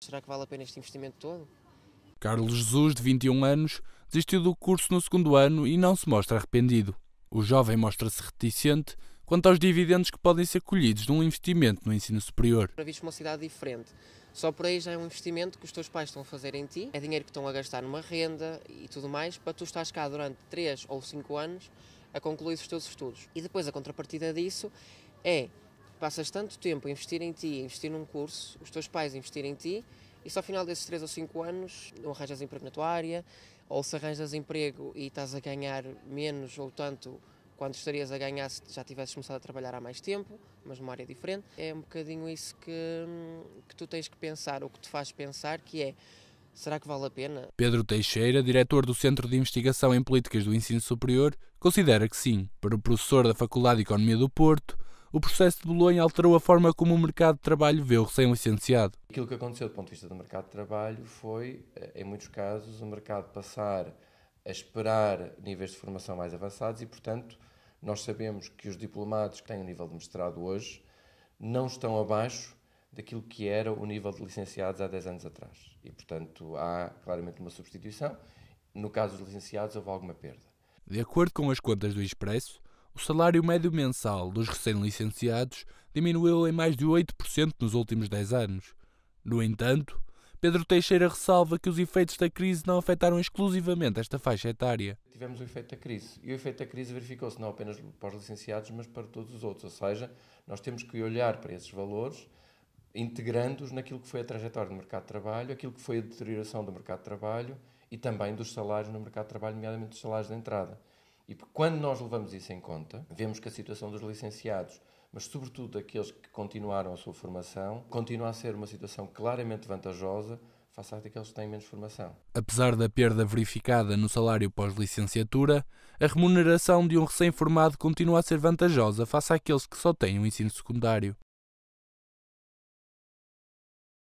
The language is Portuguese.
Será que vale a pena este investimento todo? Carlos Jesus, de 21 anos, desistiu do curso no segundo ano e não se mostra arrependido. O jovem mostra-se reticente quanto aos dividendos que podem ser colhidos de um investimento no ensino superior. Para visto uma cidade diferente, só por aí já é um investimento que os teus pais estão a fazer em ti, é dinheiro que estão a gastar numa renda e tudo mais, para tu estás cá durante 3 ou 5 anos a concluir os teus estudos. E depois a contrapartida disso é Passas tanto tempo a investir em ti, a investir num curso, os teus pais a investir em ti, e só ao final desses 3 ou 5 anos não arranjas emprego na tua área, ou se arranjas emprego e estás a ganhar menos ou tanto quando estarias a ganhar se já tivesses começado a trabalhar há mais tempo, mas numa área diferente. É um bocadinho isso que, que tu tens que pensar, ou que te faz pensar, que é Será que vale a pena? Pedro Teixeira, diretor do Centro de Investigação em Políticas do Ensino Superior, considera que sim. Para o professor da Faculdade de Economia do Porto, o processo de Bolonha alterou a forma como o mercado de trabalho vê o recém-licenciado. Aquilo que aconteceu do ponto de vista do mercado de trabalho foi, eh, em muitos casos, o mercado passar a esperar níveis de formação mais avançados e, portanto, nós sabemos que os diplomados que têm o nível de mestrado hoje não estão abaixo daquilo que era o nível de licenciados há 10 anos atrás. E, portanto, há claramente uma substituição. No caso dos licenciados, houve alguma perda. De acordo com as contas do Expresso, o salário médio mensal dos recém-licenciados diminuiu em mais de 8% nos últimos 10 anos. No entanto, Pedro Teixeira ressalva que os efeitos da crise não afetaram exclusivamente esta faixa etária. Tivemos o efeito da crise. E o efeito da crise verificou-se não apenas para os licenciados, mas para todos os outros. Ou seja, nós temos que olhar para esses valores, integrando-os naquilo que foi a trajetória do mercado de trabalho, aquilo que foi a deterioração do mercado de trabalho e também dos salários no mercado de trabalho, nomeadamente dos salários de entrada. E quando nós levamos isso em conta, vemos que a situação dos licenciados, mas sobretudo daqueles que continuaram a sua formação, continua a ser uma situação claramente vantajosa face àqueles que têm menos formação. Apesar da perda verificada no salário pós-licenciatura, a remuneração de um recém-formado continua a ser vantajosa face àqueles que só têm o um ensino secundário.